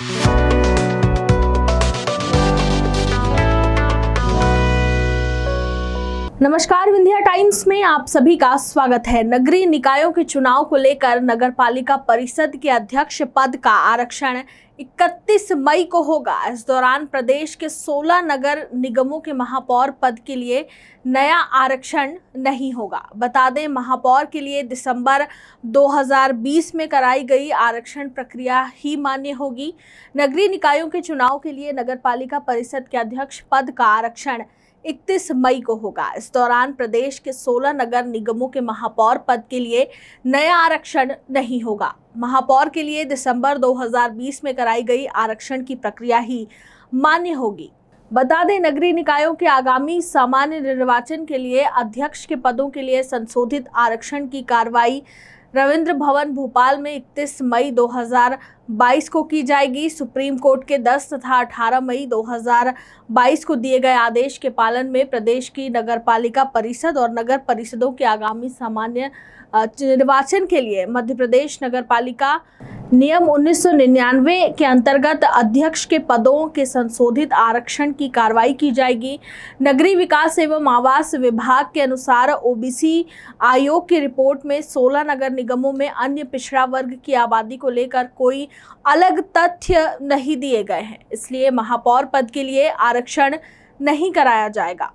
Thank you. नमस्कार Vindhya times में आप सभी का स्वागत है नगरीय निकायों के चुनाव को लेकर नगर पालिका परिषद के अध्यक्ष पद का आरक्षण 31 मई को होगा इस दौरान प्रदेश के 16 नगर निगमों के महापौर पद के लिए नया आरक्षण नहीं होगा बता दें महापौर के लिए दिसंबर 2020 में कराई गई आरक्षण प्रक्रिया ही मान्य होगी नगरीय निकायों के चुनाव के लिए नगर पालिका परिषद के अध्यक्ष पद का आरक्षण इकतीस मई को होगा इस दौरान प्रदेश के 16 नगर निगमों के महापौर पद के लिए नया आरक्षण नहीं होगा महापौर के लिए दिसंबर 2020 में कराई गई आरक्षण की प्रक्रिया ही मान्य होगी बता दें नगरीय निकायों के आगामी सामान्य निर्वाचन के लिए अध्यक्ष के पदों के लिए संशोधित आरक्षण की कार्रवाई रविंद्र भवन भोपाल में 31 मई 2022 को की जाएगी सुप्रीम कोर्ट के 10 तथा 18 मई 2022 को दिए गए आदेश के पालन में प्रदेश की नगर पालिका परिषद और नगर परिषदों के आगामी सामान्य निर्वाचन के लिए मध्य प्रदेश नगर पालिका नियम 1999 के अंतर्गत अध्यक्ष के पदों के संशोधित आरक्षण की कार्रवाई की जाएगी नगरीय विकास एवं आवास विभाग के अनुसार ओबीसी आयोग की रिपोर्ट में 16 नगर निगमों में अन्य पिछड़ा वर्ग की आबादी को लेकर कोई अलग तथ्य नहीं दिए गए हैं इसलिए महापौर पद के लिए आरक्षण नहीं कराया जाएगा